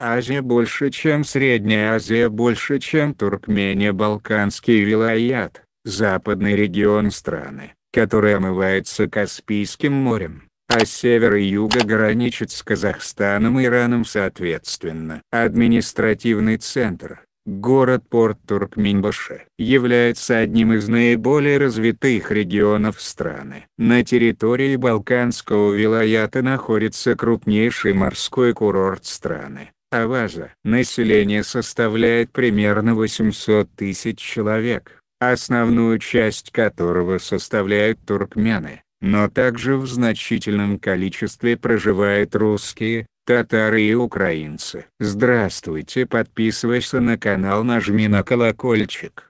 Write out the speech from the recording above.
Азия больше, чем Средняя Азия, больше, чем Туркмения, Балканский вилайят, западный регион страны, который омывается Каспийским морем а север и юг граничат с Казахстаном и Ираном соответственно. Административный центр, город порт Туркменбаше, является одним из наиболее развитых регионов страны. На территории Балканского вилаята находится крупнейший морской курорт страны. Аважа. Население составляет примерно 800 тысяч человек, основную часть которого составляют туркмены, но также в значительном количестве проживают русские, татары и украинцы. Здравствуйте подписывайся на канал нажми на колокольчик.